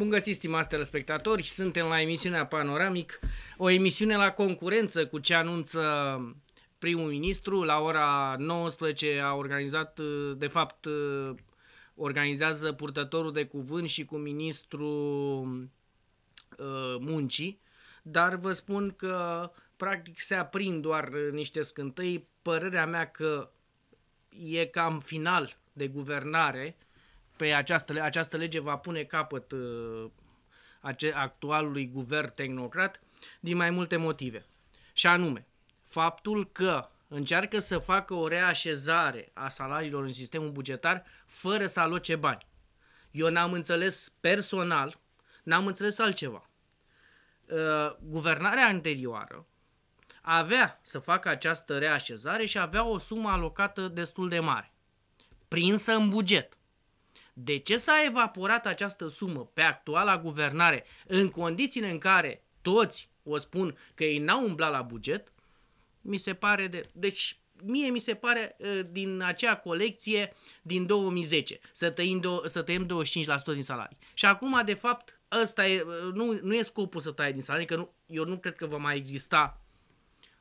Bun găsit, stimați telespectatori, suntem la emisiunea Panoramic, o emisiune la concurență cu ce anunță primul ministru. La ora 19 a organizat, de fapt, organizează purtătorul de cuvânt și cu ministrul ă, muncii, dar vă spun că practic se aprind doar niște scântăi. Părerea mea că e cam final de guvernare, pe această, această lege va pune capăt uh, ace, actualului guvern tehnocrat din mai multe motive. Și anume, faptul că încearcă să facă o reașezare a salariilor în sistemul bugetar fără să aloce bani. Eu n-am înțeles personal, n-am înțeles altceva. Uh, guvernarea anterioară avea să facă această reașezare și avea o sumă alocată destul de mare, prinsă în buget. De ce s-a evaporat această sumă pe actuala guvernare în condițiile în care toți o spun că ei n-au umblat la buget? Mi se pare de... Deci, mie mi se pare ă, din acea colecție din 2010, să tăim do- să tăiem 25% din salarii. Și acum, de fapt, ăsta e, ă, nu, nu e scopul să tai din salarii, că nu, eu nu cred că va mai exista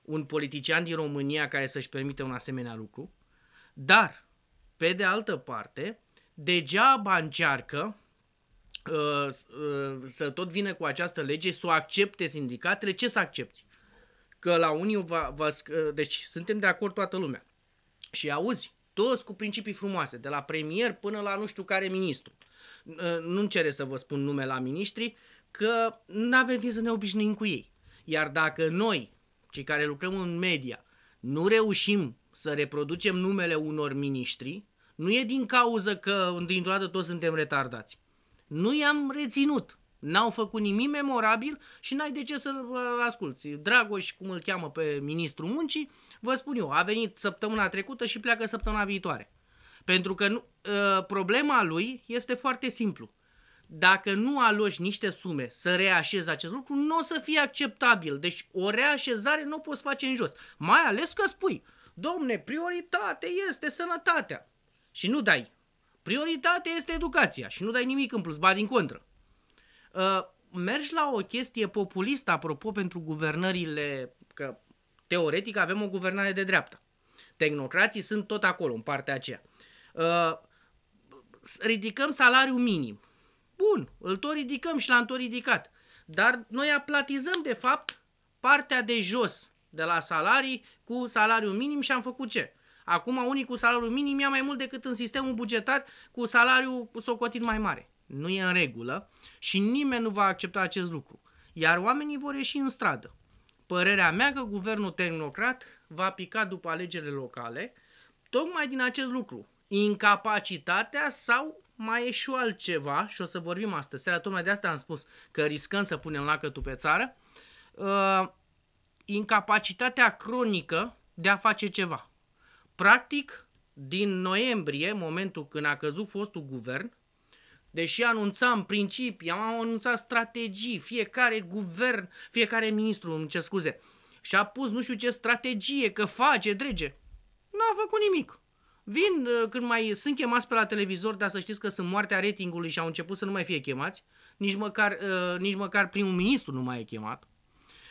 un politician din România care să-și permite un asemenea lucru, dar, pe de altă parte, degeaba încearcă uh, uh, să tot vină cu această lege, să o accepte sindicatele, ce să accepti? Că la unii va, va, uh, deci suntem de acord toată lumea. Și auzi, toți cu principii frumoase, de la premier până la nu știu care ministru. nu cere să vă spun nume la miniștri, că nu avem timp să ne obișnuim cu ei. Iar dacă noi, cei care lucrăm în media, nu reușim să reproducem numele unor miniștri, nu e din cauză că dintr-o dată toți suntem retardați. Nu i-am reținut. N-au făcut nimic memorabil și n-ai de ce să-l uh, asculți. Dragoș, cum îl cheamă pe ministrul muncii, vă spun eu, a venit săptămâna trecută și pleacă săptămâna viitoare. Pentru că nu, uh, problema lui este foarte simplu. Dacă nu aloși niște sume să reașezi acest lucru, nu o să fie acceptabil. Deci o reașezare nu o poți face în jos. Mai ales că spui, domne, prioritate este sănătatea și nu dai. Prioritatea este educația și nu dai nimic în plus, ba din contră. Uh, mergi la o chestie populistă, apropo, pentru guvernările, că teoretic avem o guvernare de dreapta. Tehnocrații sunt tot acolo, în partea aceea. Uh, ridicăm salariul minim. Bun, îl tot ridicăm și l-am tot ridicat. Dar noi aplatizăm, de fapt, partea de jos de la salarii cu salariul minim și am făcut ce? Acum unii cu salariul minim ia mai mult decât în sistemul bugetar cu salariul socotit mai mare. Nu e în regulă și nimeni nu va accepta acest lucru. Iar oamenii vor ieși în stradă. Părerea mea că guvernul tehnocrat va pica după alegerile locale, tocmai din acest lucru. Incapacitatea sau mai e și altceva, și o să vorbim astăzi, seara tocmai de asta am spus că riscăm să punem lacătul pe țară, uh, incapacitatea cronică de a face ceva. Practic, din noiembrie, momentul când a căzut fostul guvern, deși anunțam principii, am anunțat strategii, fiecare guvern, fiecare ministru, îmi ce scuze, și a pus nu știu ce strategie, că face, drege. Nu a făcut nimic. Vin uh, când mai sunt chemați pe la televizor, dar să știți că sunt moartea ratingului și au început să nu mai fie chemați. Nici măcar, uh, nici măcar primul ministru nu mai e chemat.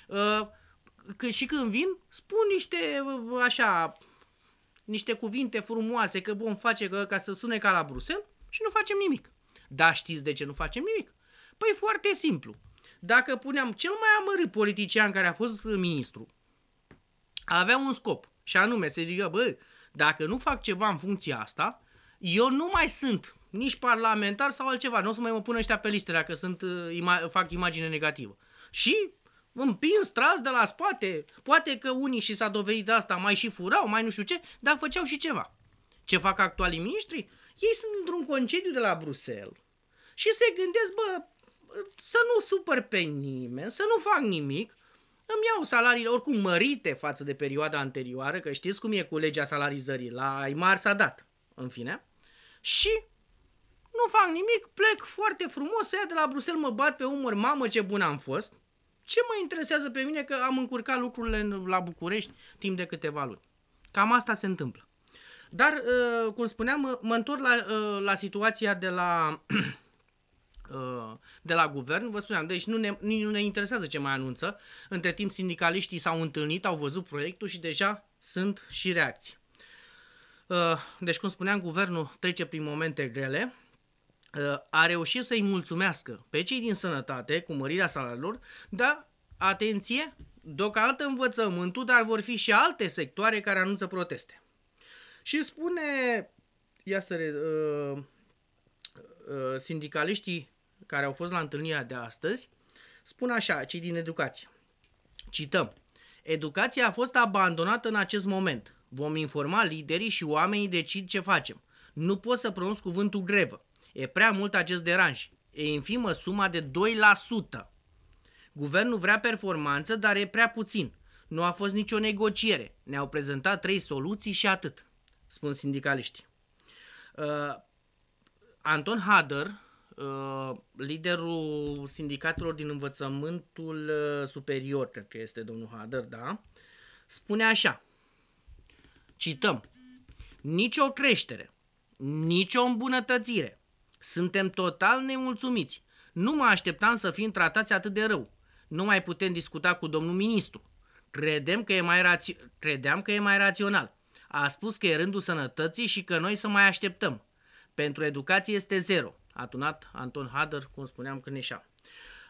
Uh, că, și când vin, spun niște uh, așa niște cuvinte frumoase că vom face că, ca să sune ca la Bruxelles și nu facem nimic. Da, știți de ce nu facem nimic? Păi foarte simplu. Dacă puneam cel mai amărât politician care a fost ministru, avea un scop și anume să zică, bă, dacă nu fac ceva în funcția asta, eu nu mai sunt nici parlamentar sau altceva, nu o să mai mă pun ăștia pe liste dacă sunt, uh, ima, fac imagine negativă. Și împins, tras de la spate. Poate că unii și s-a dovedit asta, mai și furau, mai nu știu ce, dar făceau și ceva. Ce fac actualii miniștri? Ei sunt într-un concediu de la Bruxelles și se gândesc, bă, să nu supăr pe nimeni, să nu fac nimic, îmi iau salariile oricum mărite față de perioada anterioară, că știți cum e cu legea salarizării, la IMAR s-a dat, în fine, și nu fac nimic, plec foarte frumos, să ia de la Bruxelles, mă bat pe umăr, mamă ce bun am fost, ce mă interesează pe mine că am încurcat lucrurile la București timp de câteva luni? Cam asta se întâmplă. Dar, ă, cum spuneam, mă întorc la, ă, la situația de la, ă, de la guvern. Vă spuneam, deci nu ne, nu ne interesează ce mai anunță. Între timp, sindicaliștii s-au întâlnit, au văzut proiectul și deja sunt și reacții. Deci, cum spuneam, guvernul trece prin momente grele Ă, a reușit să-i mulțumească pe cei din sănătate cu mărirea salariilor, dar, atenție, deocamdată învățământul, dar vor fi și alte sectoare care anunță proteste. Și spune, ia să re, uh, uh, sindicaliștii care au fost la întâlnirea de astăzi, spun așa, cei din educație. Cităm. Educația a fost abandonată în acest moment. Vom informa liderii și oamenii decid ce facem. Nu pot să pronunț cuvântul grevă. E prea mult acest deranj. E infimă suma de 2%. Guvernul vrea performanță, dar e prea puțin. Nu a fost nicio negociere. Ne-au prezentat trei soluții și atât, spun sindicaliștii. Uh, Anton Hader, uh, liderul sindicatelor din învățământul uh, superior, cred că este domnul Hader, da, spune așa, cităm, nicio creștere, nicio îmbunătățire, suntem total nemulțumiți. Nu mă așteptam să fim tratați atât de rău. Nu mai putem discuta cu domnul ministru. Credem că e mai rațio- credeam că e mai rațional. A spus că e rândul sănătății și că noi să mai așteptăm. Pentru educație este zero, a tunat Anton Hader, cum spuneam când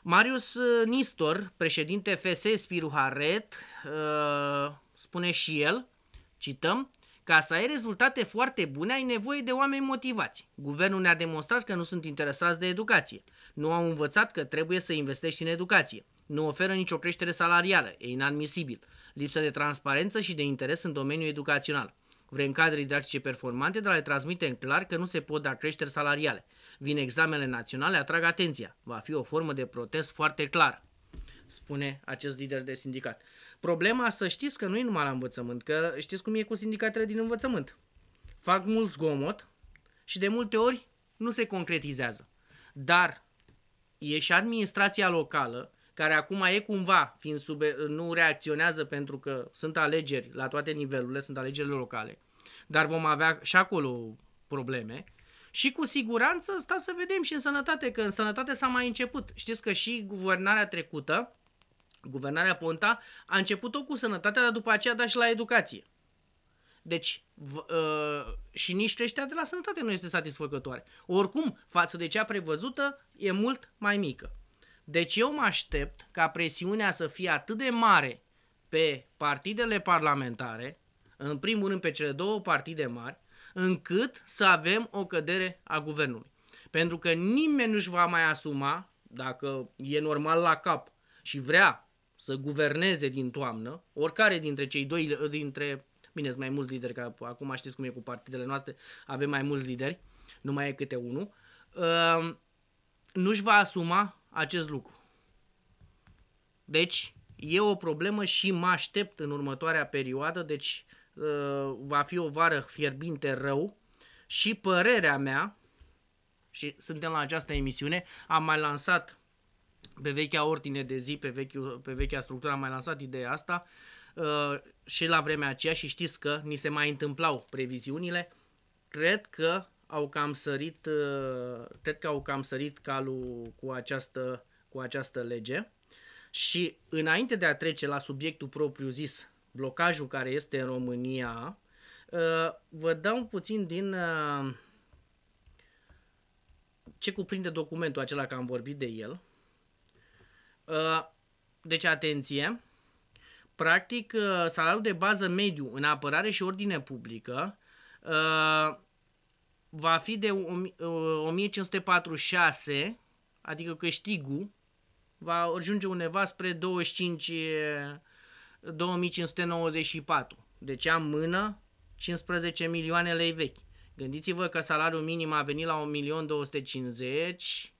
Marius uh, Nistor, președinte FS Spiruharet, uh, spune și el, cităm, ca să ai rezultate foarte bune, ai nevoie de oameni motivați. Guvernul ne-a demonstrat că nu sunt interesați de educație. Nu au învățat că trebuie să investești în educație. Nu oferă nicio creștere salarială, e inadmisibil. Lipsă de transparență și de interes în domeniul educațional. Vrem cadre didactice performante, dar le transmitem clar că nu se pot da creșteri salariale. Vin examele naționale, atrag atenția. Va fi o formă de protest foarte clară spune acest lider de sindicat. Problema, să știți că nu e numai la învățământ, că știți cum e cu sindicatele din învățământ. Fac mult zgomot și de multe ori nu se concretizează. Dar e și administrația locală, care acum e cumva, fiind sub, nu reacționează pentru că sunt alegeri la toate nivelurile, sunt alegerile locale, dar vom avea și acolo probleme. Și cu siguranță, sta să vedem și în sănătate, că în sănătate s-a mai început. Știți că și guvernarea trecută Guvernarea Ponta a început-o cu sănătatea, dar după aceea a dat și la educație. Deci, v- uh, și nici creșterea de la sănătate nu este satisfăcătoare. Oricum, față de cea prevăzută, e mult mai mică. Deci eu mă aștept ca presiunea să fie atât de mare pe partidele parlamentare, în primul rând pe cele două partide mari, încât să avem o cădere a guvernului. Pentru că nimeni nu-și va mai asuma, dacă e normal la cap și vrea să guverneze din toamnă, oricare dintre cei doi, dintre, bine, sunt mai mulți lideri, că acum știți cum e cu partidele noastre, avem mai mulți lideri, nu mai e câte unul, ehm, nu-și va asuma acest lucru. Deci, e o problemă și mă aștept în următoarea perioadă, deci ehm, va fi o vară fierbinte rău și părerea mea, și suntem la această emisiune, am mai lansat pe vechea ordine de zi, pe, vechiul, pe vechea structură am mai lansat ideea asta uh, și la vremea aceea și știți că ni se mai întâmplau previziunile, cred că au cam sărit, uh, cred că au cam sărit calul cu această, cu această lege și înainte de a trece la subiectul propriu zis, blocajul care este în România, uh, vă dau puțin din uh, ce cuprinde documentul acela că am vorbit de el, deci, atenție, practic, uh, salariul de bază mediu în apărare și ordine publică uh, va fi de 1546, uh, adică câștigul va ajunge undeva spre 25 2594. Deci am mână 15 milioane lei vechi. Gândiți-vă că salariul minim a venit la 1.250.000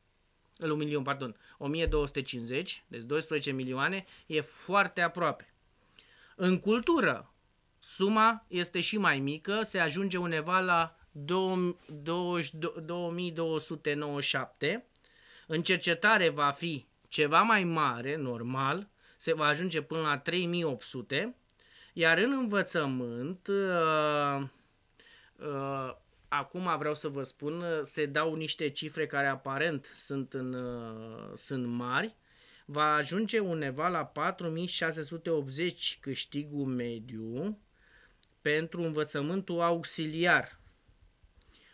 un milion, pardon, 1250, deci 12 milioane, e foarte aproape. În cultură, suma este și mai mică, se ajunge undeva la 2297. În cercetare va fi ceva mai mare, normal, se va ajunge până la 3800, iar în învățământ uh, uh, Acum vreau să vă spun, se dau niște cifre care aparent sunt, în, uh, sunt mari. Va ajunge undeva la 4680 câștigul mediu pentru învățământul auxiliar.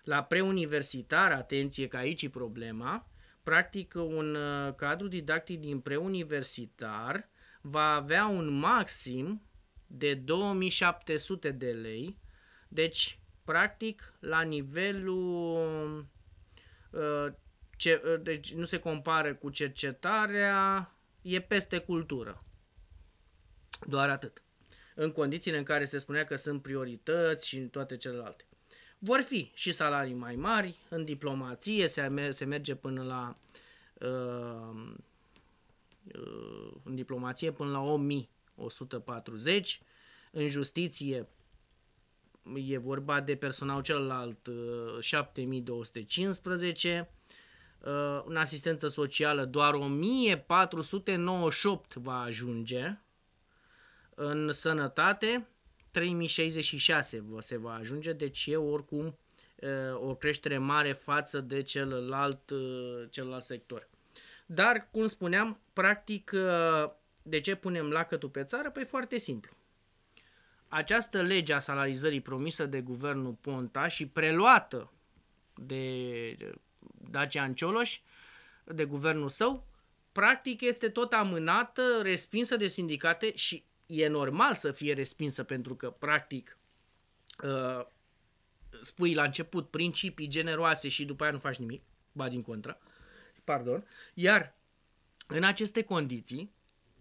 La preuniversitar, atenție că aici e problema, practic un uh, cadru didactic din preuniversitar va avea un maxim de 2700 de lei, deci practic la nivelul uh, ce, uh, deci nu se compară cu cercetarea, e peste cultură. Doar atât. În condițiile în care se spunea că sunt priorități și toate celelalte. Vor fi și salarii mai mari, în diplomație se, se merge până la uh, în diplomație până la 1140, în justiție e vorba de personal celălalt 7215, uh, uh, în asistență socială doar 1498 va ajunge, în sănătate 3066 se va ajunge, deci e oricum uh, o creștere mare față de celălalt, celălalt sector. Dar, cum spuneam, practic, de ce punem lacătul pe țară? Păi foarte simplu această lege a salarizării promisă de guvernul Ponta și preluată de Dacia Cioloș, de guvernul său, practic este tot amânată, respinsă de sindicate și e normal să fie respinsă pentru că, practic, uh, spui la început principii generoase și după aia nu faci nimic, ba din contră, pardon, iar în aceste condiții,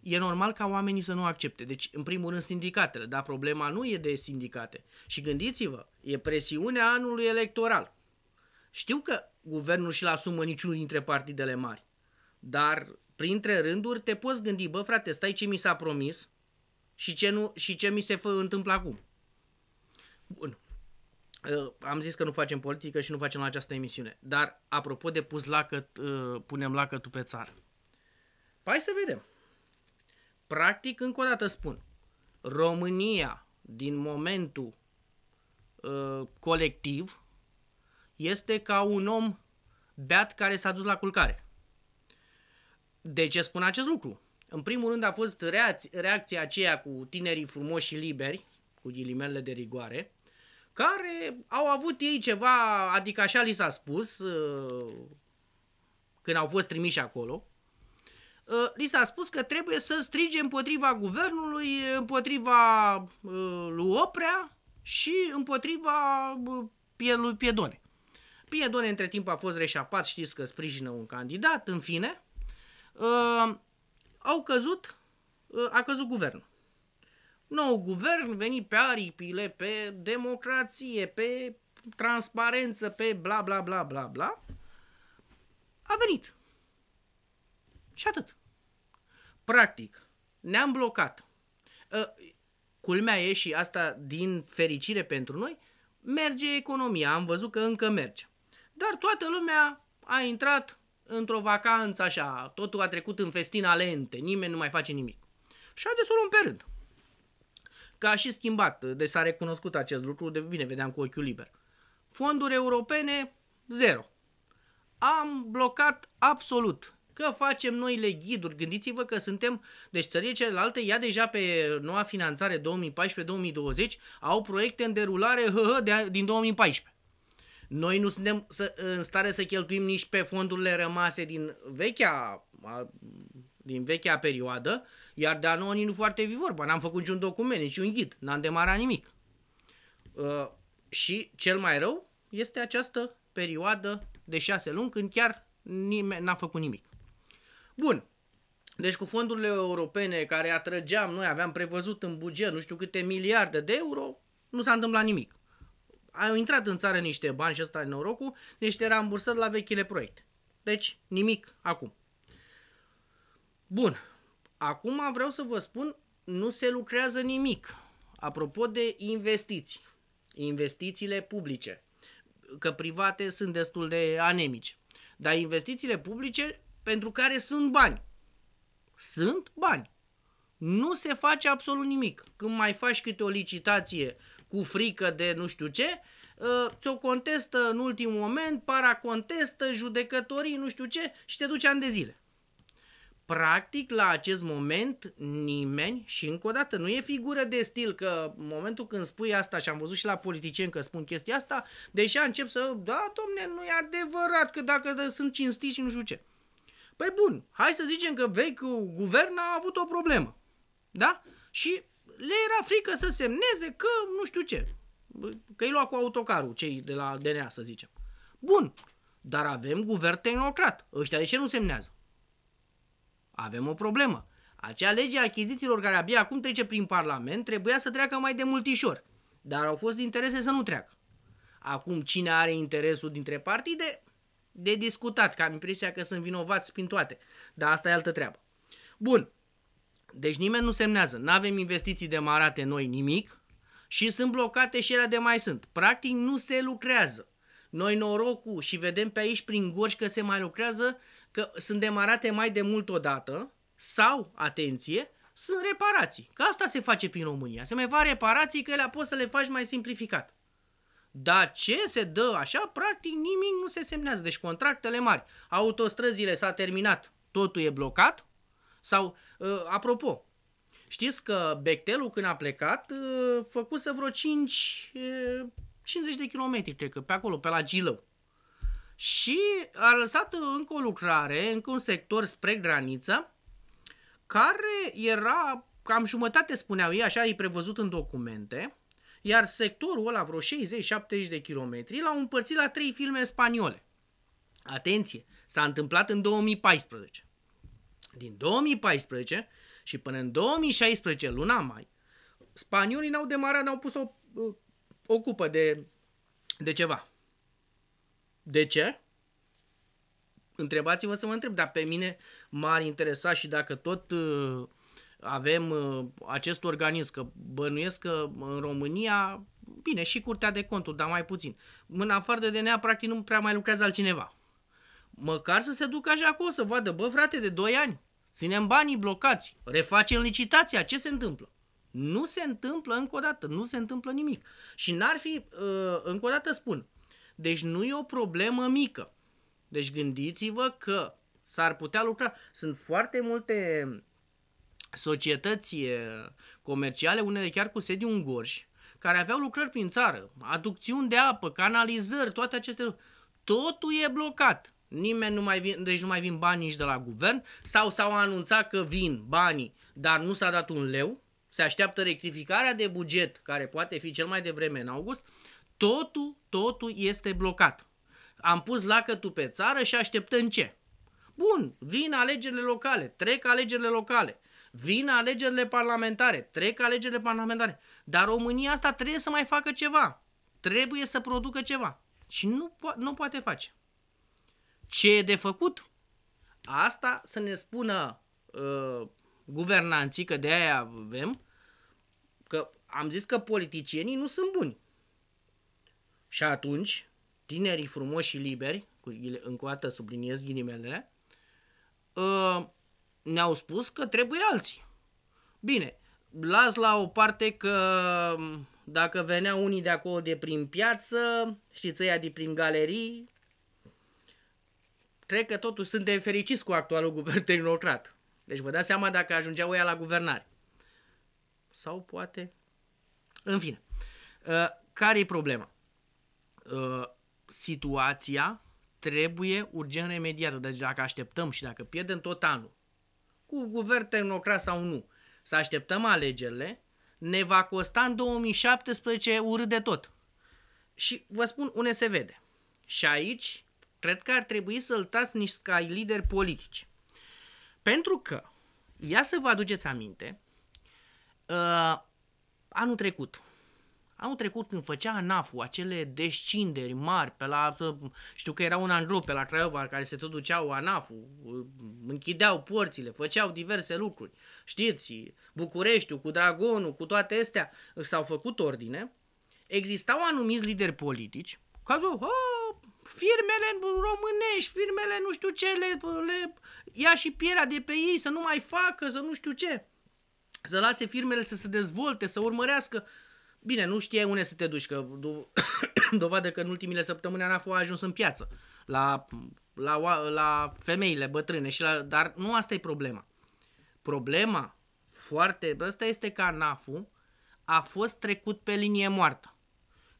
e normal ca oamenii să nu accepte. Deci, în primul rând, sindicatele, dar problema nu e de sindicate. Și gândiți-vă, e presiunea anului electoral. Știu că guvernul și-l asumă niciunul dintre partidele mari, dar printre rânduri te poți gândi, bă frate, stai ce mi s-a promis și ce, nu, și ce mi se fă, întâmplă acum. Bun. Uh, am zis că nu facem politică și nu facem la această emisiune. Dar, apropo de pus lacăt, uh, punem lacătul pe țară. Hai să vedem. Practic, încă o dată spun, România, din momentul uh, colectiv, este ca un om beat care s-a dus la culcare. De ce spun acest lucru? În primul rând a fost reacția aceea cu tinerii frumoși și liberi, cu ghilimele de rigoare, care au avut ei ceva, adică așa li s-a spus uh, când au fost trimiși acolo, Uh, li s-a spus că trebuie să strige împotriva guvernului, împotriva uh, lui Oprea și împotriva uh, lui Piedone. Piedone între timp a fost reșapat, știți că sprijină un candidat, în fine. Au căzut, a căzut guvernul nou guvern veni pe aripile, pe democrație, pe transparență, pe bla bla bla bla bla, a venit. Și atât. Practic, ne-am blocat. Ă, culmea e și asta din fericire pentru noi, merge economia, am văzut că încă merge. Dar toată lumea a intrat într-o vacanță așa, totul a trecut în festina lente, nimeni nu mai face nimic. Și haideți să o luăm pe rând. Că a și schimbat, de deci s-a recunoscut acest lucru, de bine, vedeam cu ochiul liber. Fonduri europene, zero. Am blocat absolut Că facem noile ghiduri. Gândiți-vă că suntem, deci țările celelalte, ia deja pe noua finanțare 2014-2020, au proiecte în derulare hă, hă, de, din 2014. Noi nu suntem să, în stare să cheltuim nici pe fondurile rămase din vechea, din vechea perioadă, iar de anul nu foarte vii vorba. N-am făcut niciun document, niciun ghid, n-am demarat nimic. Uh, și cel mai rău este această perioadă de șase luni când chiar nimeni n-a făcut nimic. Bun, deci cu fondurile europene care atrăgeam noi, aveam prevăzut în buget nu știu câte miliarde de euro, nu s-a întâmplat nimic. Au intrat în țară niște bani și ăsta e norocul, niște rambursări la vechile proiecte. Deci nimic acum. Bun, acum vreau să vă spun, nu se lucrează nimic. Apropo de investiții, investițiile publice, că private sunt destul de anemici. Dar investițiile publice pentru care sunt bani. Sunt bani. Nu se face absolut nimic. Când mai faci câte o licitație cu frică de nu știu ce, uh, ți-o contestă în ultimul moment, contestă, judecătorii, nu știu ce, și te duce ani de zile. Practic, la acest moment, nimeni, și încă o dată, nu e figură de stil, că în momentul când spui asta, și am văzut și la politicieni că spun chestia asta, deja încep să, da, domne, nu e adevărat, că dacă sunt cinstiți și nu știu ce. Păi bun, hai să zicem că vechiul guvern a avut o problemă. Da? Și le era frică să semneze că nu știu ce. Că îi lua cu autocarul cei de la DNA, să zicem. Bun, dar avem guvern tehnocrat. Ăștia de ce nu semnează? Avem o problemă. Acea lege a achizițiilor care abia acum trece prin Parlament trebuia să treacă mai de multișor, dar au fost interese să nu treacă. Acum cine are interesul dintre partide, de discutat, că am impresia că sunt vinovați prin toate. Dar asta e altă treabă. Bun. Deci nimeni nu semnează. Nu avem investiții demarate noi nimic și sunt blocate și ele de mai sunt. Practic nu se lucrează. Noi norocul și vedem pe aici prin gorj că se mai lucrează, că sunt demarate mai de mult odată sau, atenție, sunt reparații. Că asta se face prin România. Se mai fac reparații că ele poți să le faci mai simplificat. Dar ce se dă așa, practic nimic nu se semnează. Deci contractele mari, autostrăzile s-a terminat, totul e blocat. Sau, ă, apropo, știți că Bechtelul când a plecat, ă, făcuse vreo 5, 50 ă, de kilometri, cred că, pe acolo, pe la Gilău. Și a lăsat încă o lucrare, încă un sector spre graniță, care era cam jumătate, spuneau ei, așa e prevăzut în documente, iar sectorul ăla, vreo 60-70 de kilometri, l-au împărțit la trei filme spaniole. Atenție, s-a întâmplat în 2014. Din 2014 și până în 2016, luna mai, spaniolii n-au demarat, n-au pus o, uh, o cupă de, de ceva. De ce? Întrebați-vă să mă întreb, dar pe mine m-ar interesa și dacă tot uh, avem uh, acest organism, că bănuiesc că în România, bine, și Curtea de Conturi, dar mai puțin. În afară de DNA, practic, nu prea mai lucrează altcineva. Măcar să se ducă așa acolo, să vadă, bă, frate, de 2 ani, ținem banii blocați, refacem licitația, ce se întâmplă? Nu se întâmplă încă o dată, nu se întâmplă nimic. Și n-ar fi, uh, încă o dată spun, deci nu e o problemă mică. Deci gândiți-vă că s-ar putea lucra. Sunt foarte multe societăți comerciale, unele chiar cu sediu în Gorj, care aveau lucrări prin țară, aducțiuni de apă, canalizări, toate aceste totul e blocat. Nimeni nu mai vin, deci nu mai vin bani nici de la guvern sau s-au anunțat că vin banii, dar nu s-a dat un leu, se așteaptă rectificarea de buget, care poate fi cel mai devreme în august, totul, totul este blocat. Am pus lacătul pe țară și așteptăm ce? Bun, vin alegerile locale, trec alegerile locale. Vin alegerile parlamentare, trec alegerile parlamentare, dar România asta trebuie să mai facă ceva. Trebuie să producă ceva. Și nu, po- nu poate face. Ce e de făcut? Asta să ne spună uh, guvernanții, că de aia avem, că am zis că politicienii nu sunt buni. Și atunci, tinerii frumoși și liberi, cu, încă o dată subliniez ghilimelele, uh, ne-au spus că trebuie alții. Bine, las la o parte că dacă venea unii de acolo de prin piață, știți ăia de prin galerii, cred că totuși suntem fericiți cu actualul guvern tehnocrat. Deci vă dați seama dacă ajungeau ăia la guvernare. Sau poate... În fine. Ă, care e problema? Ă, situația trebuie urgent remediată. Deci dacă așteptăm și dacă pierdem tot anul cu guvern tehnocrat sau nu, să așteptăm alegerile, ne va costa în 2017 urât de tot. Și vă spun unde se vede. Și aici, cred că ar trebui să-l tați nici ca lideri politici. Pentru că, ia să vă aduceți aminte, uh, anul trecut, Anul trecut când făcea anaf acele descinderi mari pe la, știu că era un anglo pe la Craiova care se tot duceau anaf uh, închideau porțile, făceau diverse lucruri. Știți, Bucureștiul cu Dragonul, cu toate astea, s-au făcut ordine. Existau anumiți lideri politici care oh, firmele românești, firmele nu știu ce, le, le ia și pielea de pe ei să nu mai facă, să nu știu ce. Să lase firmele să se dezvolte, să urmărească Bine, nu știe unde să te duci, că do- dovadă că în ultimile săptămâni Anaf a ajuns în piață la, la, la femeile bătrâne, și la, dar nu asta e problema. Problema foarte, asta este că anaf a fost trecut pe linie moartă.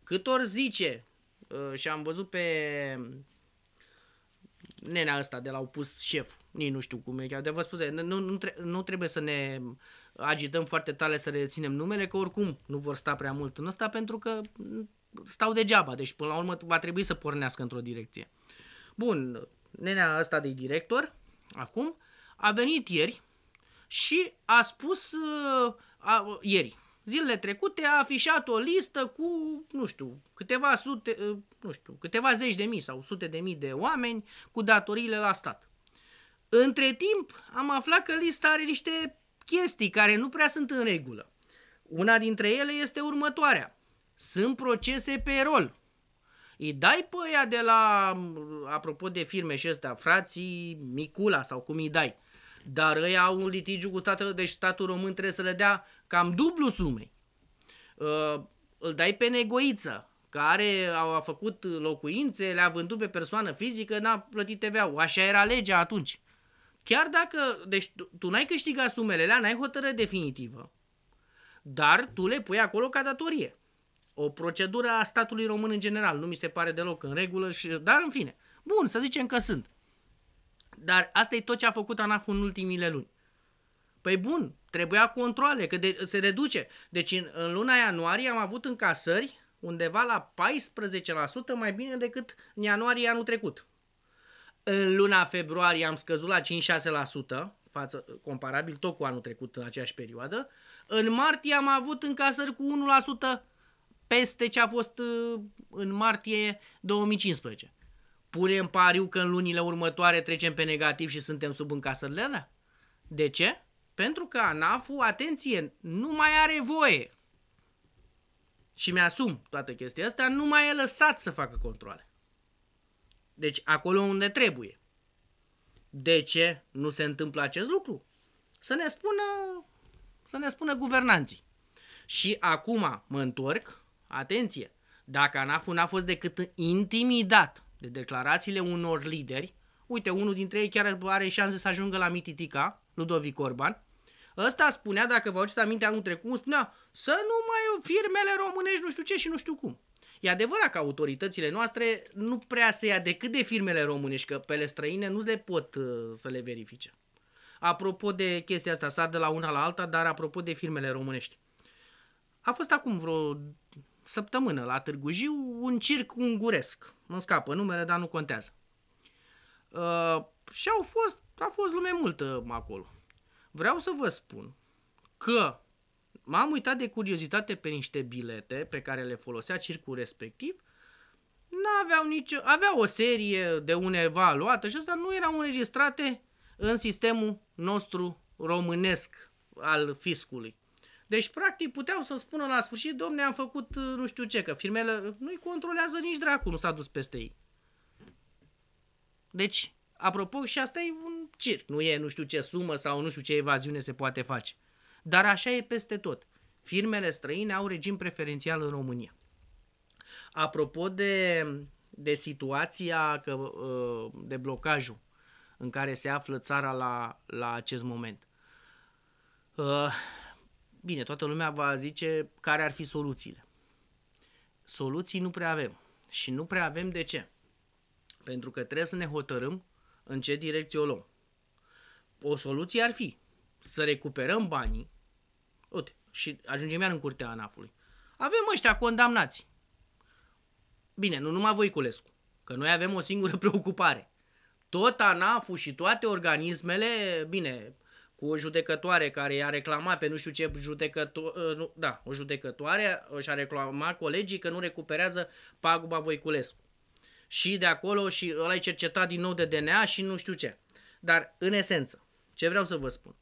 Cât ori zice, uh, și am văzut pe nenea asta de la au pus șef, nici nu știu cum e, de vă spus, nu, nu, nu trebuie să ne agităm foarte tare să reținem numele, că oricum nu vor sta prea mult în ăsta pentru că stau degeaba, deci până la urmă va trebui să pornească într-o direcție. Bun, nenea asta de director, acum, a venit ieri și a spus uh, a, ieri, zilele trecute a afișat o listă cu, nu știu, câteva sute, uh, nu știu, câteva zeci de mii sau sute de mii de oameni cu datoriile la stat. Între timp, am aflat că lista are niște chestii care nu prea sunt în regulă. Una dintre ele este următoarea. Sunt procese pe rol. Îi dai pe ea de la, apropo de firme și ăstea, frații Micula sau cum îi dai. Dar ei au un litigiu cu statul, deci statul român trebuie să le dea cam dublu sumei. Uh, îl dai pe negoiță, care au făcut locuințe, le-a vândut pe persoană fizică, n-a plătit TVA-ul. Așa era legea atunci. Chiar dacă, deci tu, tu n-ai câștigat sumele alea, n-ai hotărâre definitivă, dar tu le pui acolo ca datorie. O procedură a statului român în general, nu mi se pare deloc în regulă, și, dar în fine. Bun, să zicem că sunt. Dar asta e tot ce a făcut ANAF în ultimile luni. Păi bun, trebuia controle, că de, se reduce. Deci în, în luna ianuarie am avut încasări undeva la 14% mai bine decât în ianuarie anul trecut. În luna februarie am scăzut la 5-6% față, comparabil tot cu anul trecut în aceeași perioadă. În martie am avut încasări cu 1% peste ce a fost uh, în martie 2015. Punem pariu că în lunile următoare trecem pe negativ și suntem sub încasările alea? De ce? Pentru că ANAF-ul, atenție, nu mai are voie. Și mi-asum toată chestia asta, nu mai e lăsat să facă controle. Deci acolo unde trebuie. De ce nu se întâmplă acest lucru? Să ne spună, să ne spună guvernanții. Și acum mă întorc, atenție, dacă anaf n-a fost decât intimidat de declarațiile unor lideri, uite, unul dintre ei chiar are șanse să ajungă la Mititica, Ludovic Orban, ăsta spunea, dacă vă aduceți aminte anul trecut, spunea să nu mai firmele românești nu știu ce și nu știu cum. E adevărat că autoritățile noastre nu prea se ia decât de firmele românești, că pe le străine nu le pot uh, să le verifice. Apropo de chestia asta, sar de la una la alta, dar apropo de firmele românești. A fost acum vreo săptămână la Târgu Jiu un circ unguresc. nu scapă numele, dar nu contează. Uh, și au fost, a fost lume multă acolo. Vreau să vă spun că m-am uitat de curiozitate pe niște bilete pe care le folosea circul respectiv, n-aveau nicio, avea o serie de uneva luată și asta nu erau înregistrate în sistemul nostru românesc al fiscului. Deci, practic, puteau să spună la sfârșit, domne, am făcut uh, nu știu ce, că firmele uh, nu-i controlează nici dracu, nu s-a dus peste ei. Deci, apropo, și asta e un circ, nu e nu știu ce sumă sau nu știu ce evaziune se poate face. Dar așa e peste tot. Firmele străine au regim preferențial în România. Apropo de, de situația că, uh, de blocajul în care se află țara la, la acest moment. Uh, bine, toată lumea va zice care ar fi soluțiile. Soluții nu prea avem. Și nu prea avem de ce. Pentru că trebuie să ne hotărâm în ce direcție o luăm. O soluție ar fi să recuperăm banii Uite, și ajungem iar în curtea ANAF-ului. Avem ăștia condamnați. Bine, nu numai Voiculescu, că noi avem o singură preocupare. Tot ANAF-ul și toate organismele, bine, cu o judecătoare care i-a reclamat pe nu știu ce judecătoare, ă, da, o judecătoare și-a reclamat colegii că nu recuperează paguba Voiculescu. Și de acolo și ăla ai cercetat din nou de DNA și nu știu ce. Dar, în esență, ce vreau să vă spun?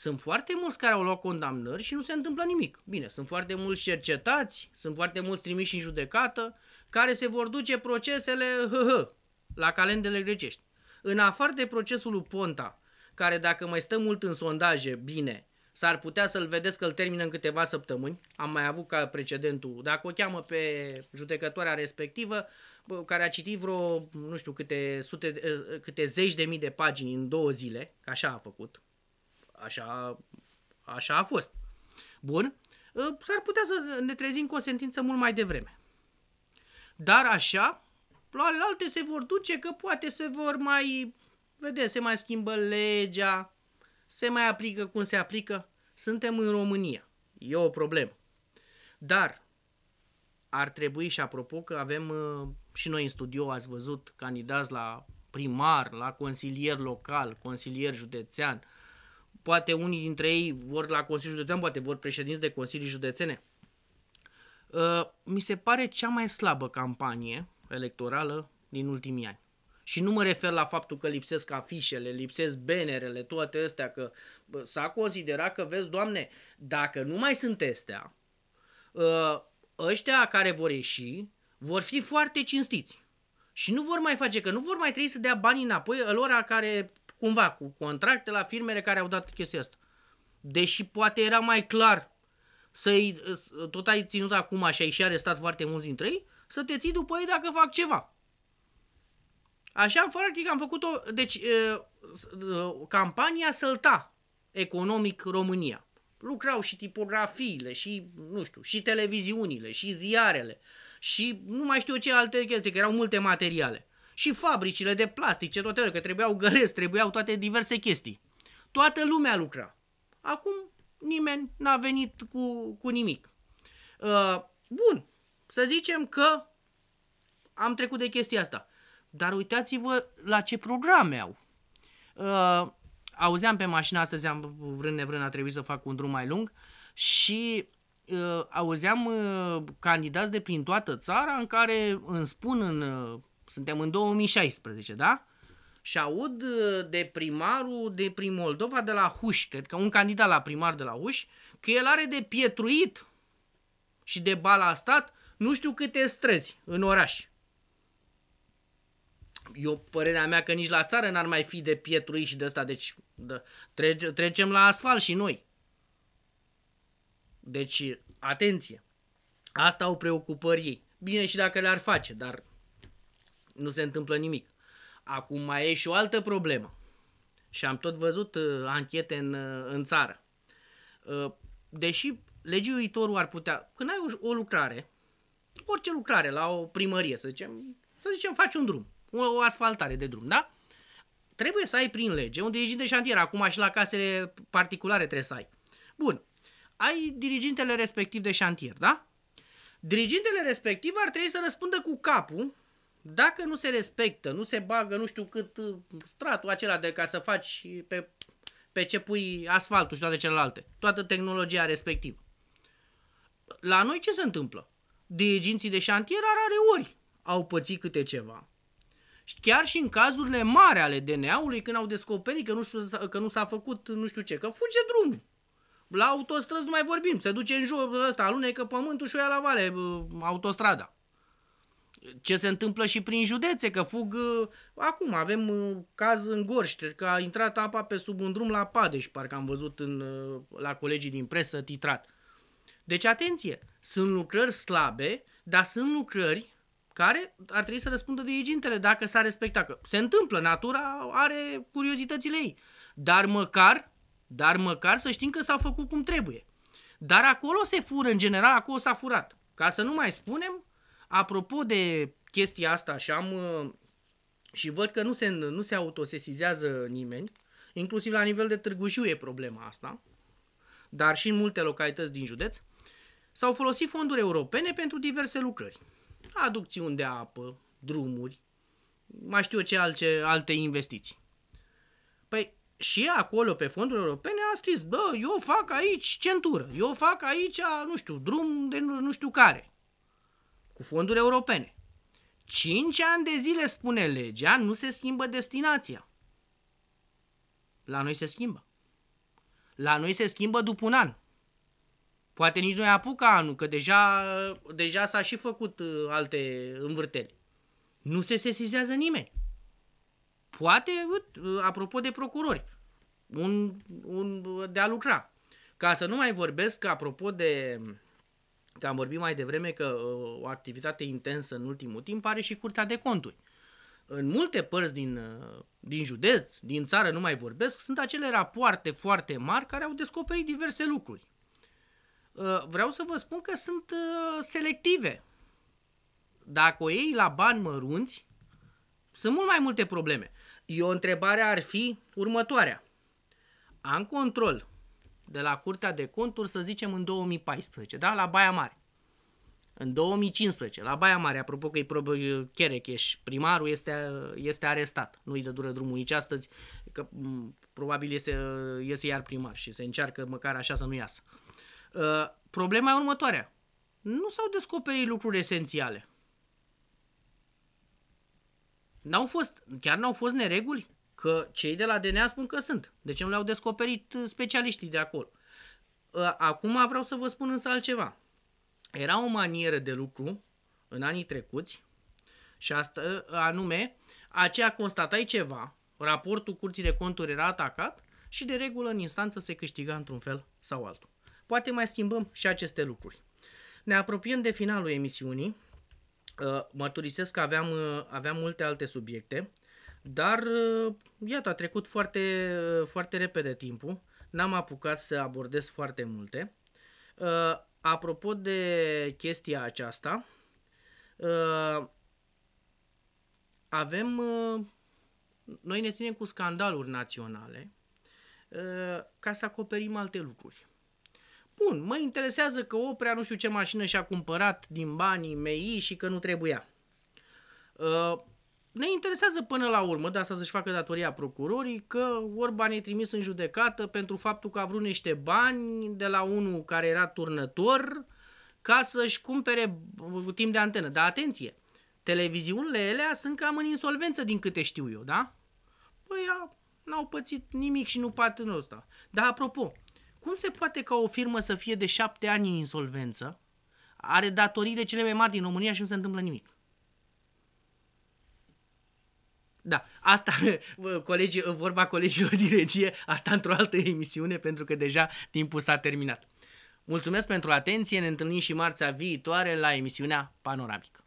Sunt foarte mulți care au luat condamnări și nu se întâmplă nimic. Bine, sunt foarte mulți cercetați, sunt foarte mulți trimiși în judecată, care se vor duce procesele hă, la calendele grecești. În afară de procesul lui Ponta, care dacă mai stă mult în sondaje, bine, s-ar putea să-l vedeți că îl termină în câteva săptămâni. Am mai avut ca precedentul, dacă o cheamă pe judecătoarea respectivă, care a citit vreo, nu știu, câte, sute, câte zeci de mii de pagini în două zile, că așa a făcut, Așa, așa a fost. Bun? Ă, s-ar putea să ne trezim cu o sentință mult mai devreme. Dar așa, la alte se vor duce că poate se vor mai... Vedeți, se mai schimbă legea, se mai aplică cum se aplică. Suntem în România. E o problemă. Dar ar trebui și apropo că avem ă, și noi în studio, ați văzut, candidați la primar, la consilier local, consilier județean, uh, poate unii dintre ei vor la Consiliul Județean, poate vor președinți de Consilii Județene. Uh, mi se pare cea mai slabă campanie electorală din ultimii ani. Și nu mă refer la faptul că lipsesc afișele, lipsesc benerele, toate astea, că s-a considerat că, vezi, doamne, dacă nu mai sunt astea, uh, ăștia care vor ieși vor fi foarte cinstiți și nu vor mai face, că nu vor mai trebui să dea banii înapoi lor care, cumva, cu contracte la firmele care au dat chestia asta. Deși poate era mai clar să-i, tot ai ținut acum și ai și arestat foarte mulți dintre ei, să te ții după ei dacă fac ceva. Așa, practic, am făcut o... Deci, campania sălta economic România. Lucrau și tipografiile, și, nu știu, și televiziunile, și ziarele. Uh, și nu mai știu ce alte chestii, că erau multe materiale. Și fabricile de plastice, toate că trebuiau găleți, trebuiau toate diverse chestii. Toată lumea lucra. Acum nimeni n-a venit cu, cu nimic. Uh, bun, să zicem că am trecut de chestia asta. Dar uitați-vă la ce programe au. Uh, auzeam pe mașina astăzi, am vrând nevrând a trebuit să fac un drum mai lung și uh, auzeam uh, candidați de prin toată țara în care îmi spun în... Uh, suntem în 2016, da? Și aud uh, de primarul de prin Moldova de la Huș, cred că un candidat la primar de la Huș, că el are de pietruit și de balastat nu știu câte străzi în oraș. Eu, părerea mea că nici la țară n-ar mai fi de pietruit și de asta, deci de, trece, trecem la asfalt și noi. Deci, atenție! Asta au preocupări ei. Bine și dacă le-ar face, dar nu se întâmplă nimic. Acum mai e și o altă problemă. Și am tot văzut uh, anchete în, uh, în țară. Uh, deși legiuitorul ar putea, când ai o, o lucrare, orice lucrare la o primărie, să zicem, să zicem faci un drum, o, o asfaltare de drum, da? Trebuie să ai prin lege unde ești de șantier, acum și la casele particulare trebuie să ai. Bun, ai dirigintele respectiv de șantier, da? Dirigintele respectiv ar trebui să răspundă cu capul dacă nu se respectă, nu se bagă nu știu cât uh, stratul acela de ca să faci pe, pe ce pui asfaltul și toate celelalte, toată tehnologia respectivă. La noi ce se întâmplă? Diriginții de șantier are ori au pățit câte ceva. Chiar și în cazurile mari ale DNA-ului, când au descoperit că nu, știu, că nu s-a făcut nu știu ce, că fuge drumul. La autostrăzi nu mai vorbim, se duce în jur ăsta, alunecă pământul și o ia la vale, autostrada. Ce se întâmplă și prin județe, că fug... Ă, acum avem ă, caz în Gorj, că a intrat apa pe sub un drum la Padeș, parcă am văzut în, ă, la colegii din presă titrat. Deci atenție, sunt lucrări slabe, dar sunt lucrări care ar trebui să răspundă dirigintele dacă s-a respectat. Că se întâmplă, natura are curiozitățile ei. Dar măcar dar măcar să știm că s-a făcut cum trebuie. Dar acolo se fură, în general, acolo s-a furat. Ca să nu mai spunem, apropo de chestia asta și am uh, și văd că nu se, nu se autosesizează nimeni, inclusiv la nivel de Târgușiu e problema asta, dar și în multe localități din județ, s-au folosit fonduri europene pentru diverse lucrări. Aducțiuni de apă, drumuri, mai știu eu ce alte, alte investiții. Păi, și acolo pe fonduri europene a scris, bă, eu fac aici centură, eu fac aici, nu știu, drum de nu, știu care, cu fonduri europene. Cinci ani de zile, spune legea, nu se schimbă destinația. La noi se schimbă. La noi se schimbă după un an. Poate nici nu noi apuca anul, că deja, deja s-a și făcut uh, alte învârteli. Nu se sesizează nimeni. Poate, apropo de procurori, un, un, de a lucra. Ca să nu mai vorbesc, apropo de că am vorbit mai devreme că uh, o activitate intensă în ultimul timp are și Curtea de Conturi. În multe părți din, uh, din județ, din țară nu mai vorbesc, sunt acele rapoarte foarte mari care au descoperit diverse lucruri. Uh, vreau să vă spun că sunt selective. Dacă o iei la bani mărunți, sunt mult mai multe probleme. Eu întrebarea ar fi următoarea. Am control de la Curtea de Conturi, să zicem, în 2014, da? La Baia Mare. În 2015, la Baia Mare, apropo că e Cherecheș, primarul este, este arestat. Nu-i dă dură drumul nici astăzi, că probabil iese, iese iar primar și se încearcă măcar așa să nu iasă. Ă, problema e următoarea. Nu s-au descoperit lucruri esențiale. N-au fost, chiar n-au fost nereguli? Că cei de la DNA spun că sunt. ce nu le-au descoperit uh, specialiștii de acolo. Uh, acum vreau să vă spun însă altceva. Era o manieră de lucru în anii trecuți și asta uh, anume, aceea constatai ceva, raportul curții de conturi era atacat și de regulă în instanță se câștiga într-un fel sau altul. Poate mai schimbăm și aceste lucruri. Ne apropiem de finalul emisiunii. Ă, mărturisesc că aveam, ă, aveam multe alte subiecte, dar ă, iată, a trecut foarte, foarte repede timpul, n-am apucat să abordez foarte multe. Apropo de chestia aceasta, avem, noi ne ținem cu scandaluri naționale ca să acoperim alte lucruri. Bun, mă interesează că Oprea nu știu ce mașină și-a cumpărat din banii mei și că nu trebuia. Uh, ne interesează până la urmă, de asta să-și facă datoria procurorii, că Orban e trimis în judecată pentru faptul că a vrut niște bani de la unul care era turnător ca să-și cumpere timp de antenă. Dar atenție, televiziunile elea sunt cam în insolvență din câte știu eu, da? Păi, n-au pățit nimic și nu pat în ăsta. Dar apropo, cum se poate ca o firmă să fie de șapte ani în insolvență, are datorii de cele mai mari din România și nu se întâmplă nimic? Da, asta, colegi, vorba colegilor din regie, asta într-o altă emisiune, pentru că deja timpul s-a terminat. Mulțumesc pentru atenție, ne întâlnim și marțea viitoare la emisiunea Panoramică.